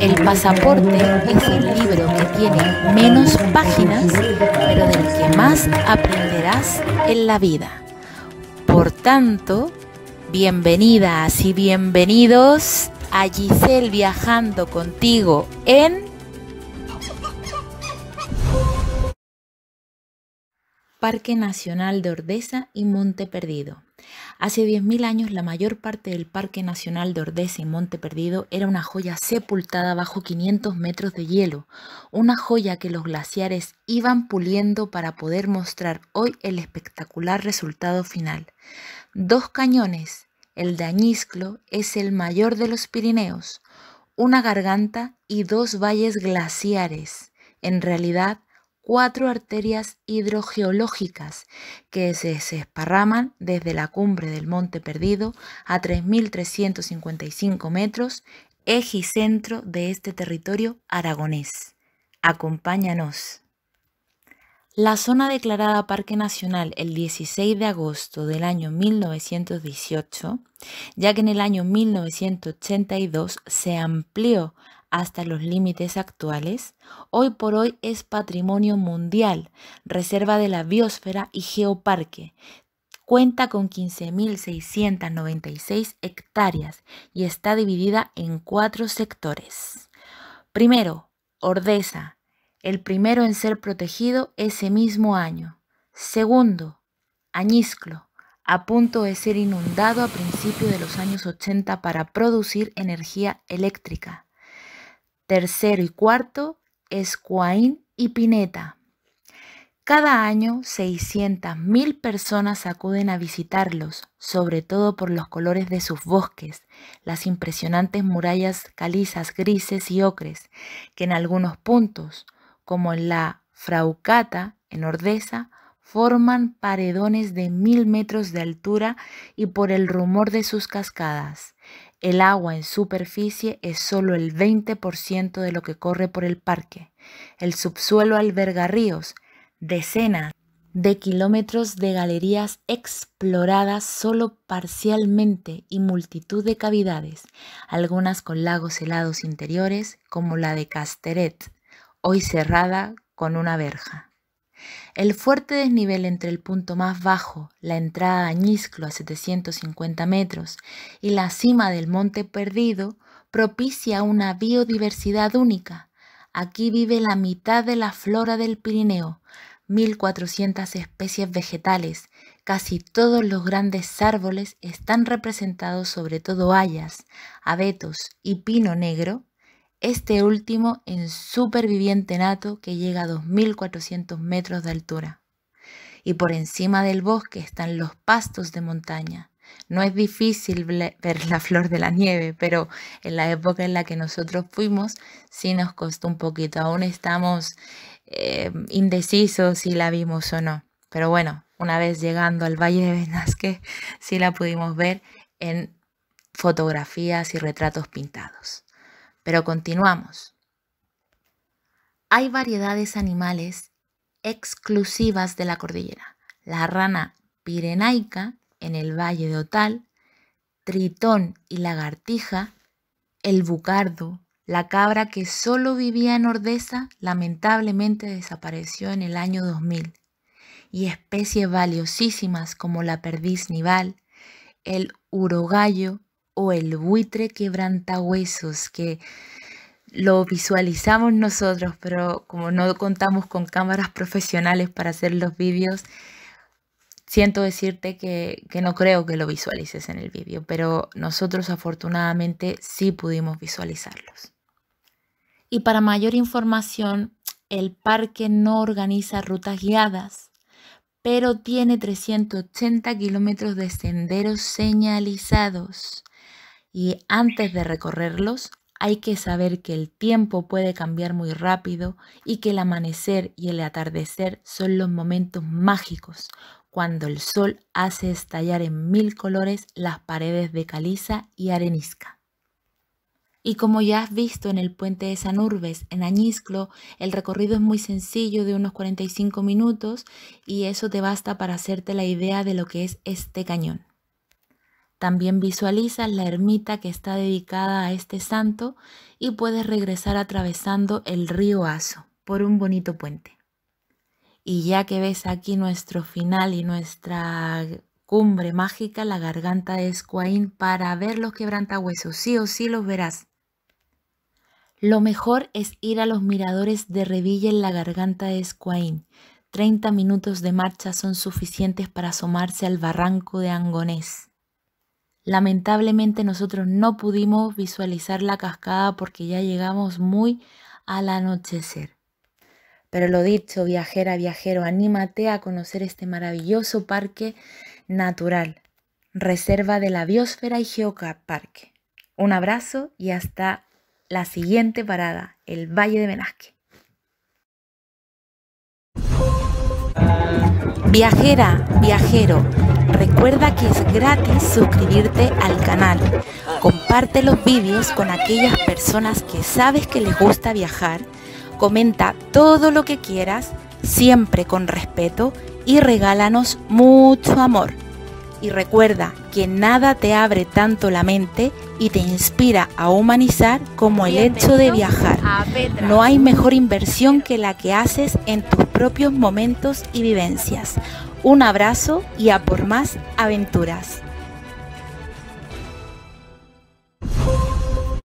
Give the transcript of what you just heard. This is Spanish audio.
El pasaporte es el libro que tiene menos páginas, pero del que más aprenderás en la vida. Por tanto, bienvenidas y bienvenidos a Giselle viajando contigo en... Parque Nacional de Ordesa y Monte Perdido. Hace 10.000 años la mayor parte del Parque Nacional de Ordesa y Monte Perdido era una joya sepultada bajo 500 metros de hielo, una joya que los glaciares iban puliendo para poder mostrar hoy el espectacular resultado final. Dos cañones, el de Añisclo es el mayor de los Pirineos, una garganta y dos valles glaciares. En realidad, cuatro arterias hidrogeológicas que se esparraman desde la cumbre del Monte Perdido a 3.355 metros, centro de este territorio aragonés. Acompáñanos. La zona declarada Parque Nacional el 16 de agosto del año 1918, ya que en el año 1982 se amplió hasta los límites actuales, hoy por hoy es patrimonio mundial, reserva de la biosfera y geoparque. Cuenta con 15.696 hectáreas y está dividida en cuatro sectores. Primero, Ordesa, el primero en ser protegido ese mismo año. Segundo, Añisclo, a punto de ser inundado a principios de los años 80 para producir energía eléctrica. Tercero y cuarto, Escuain y Pineta. Cada año 600.000 personas acuden a visitarlos, sobre todo por los colores de sus bosques, las impresionantes murallas calizas grises y ocres, que en algunos puntos, como la Fraucata en Ordesa forman paredones de mil metros de altura y por el rumor de sus cascadas. El agua en superficie es solo el 20% de lo que corre por el parque. El subsuelo alberga ríos, decenas de kilómetros de galerías exploradas solo parcialmente y multitud de cavidades, algunas con lagos helados interiores como la de Casteret hoy cerrada con una verja. El fuerte desnivel entre el punto más bajo, la entrada a Añisclo a 750 metros, y la cima del Monte Perdido propicia una biodiversidad única. Aquí vive la mitad de la flora del Pirineo, 1.400 especies vegetales, casi todos los grandes árboles están representados sobre todo hayas, abetos y pino negro, este último en superviviente nato que llega a 2.400 metros de altura. Y por encima del bosque están los pastos de montaña. No es difícil ver la flor de la nieve, pero en la época en la que nosotros fuimos sí nos costó un poquito. Aún estamos em, indecisos si la vimos o no. Pero bueno, una vez llegando al Valle de Venasque sí la pudimos ver en fotografías y retratos pintados. Pero continuamos. Hay variedades animales exclusivas de la cordillera. La rana pirenaica en el valle de Otal, tritón y lagartija, el bucardo, la cabra que solo vivía en Ordesa, lamentablemente desapareció en el año 2000, y especies valiosísimas como la perdiz nival, el urogallo, o el buitre quebrantahuesos que lo visualizamos nosotros, pero como no contamos con cámaras profesionales para hacer los vídeos, siento decirte que, que, no creo que lo visualices en el vídeo, pero nosotros afortunadamente sí pudimos visualizarlos. Y para mayor información, el parque no organiza rutas guiadas, pero tiene 380 kilómetros de senderos señalizados y antes de recorrerlos hay que saber que el tiempo puede cambiar muy rápido y que el amanecer y el atardecer son los momentos mágicos, cuando el sol hace estallar en mil colores las paredes de caliza y arenisca. Y como ya has visto en el puente de San Urbes, en Añisclo, el recorrido es muy sencillo de unos 45 minutos y eso te basta para hacerte la idea de lo que es este cañón. También visualizas la ermita que está dedicada a este santo y puedes regresar atravesando el río Aso por un bonito puente. Y ya que ves aquí nuestro final y nuestra cumbre mágica, la garganta de Escuain, para ver los quebrantahuesos, sí o sí los verás. Lo mejor es ir a los miradores de Revilla en la garganta de Escuain. 30 minutos de marcha son suficientes para asomarse al barranco de Angonés. Lamentablemente nosotros no pudimos visualizar la cascada porque ya llegamos muy al anochecer. Pero lo dicho, viajera, viajero, anímate a conocer este maravilloso parque natural, Reserva de la Biosfera y parque Un abrazo y hasta la siguiente parada, el Valle de Benasque. Viajera, viajero Recuerda que es gratis suscribirte al canal. Comparte los vídeos con aquellas personas que sabes que les gusta viajar. Comenta todo lo que quieras, siempre con respeto y regálanos mucho amor. Y recuerda que nada te abre tanto la mente y te inspira a humanizar como el hecho de viajar. No hay mejor inversión que la que haces en tus propios momentos y vivencias. Un abrazo y a por más aventuras.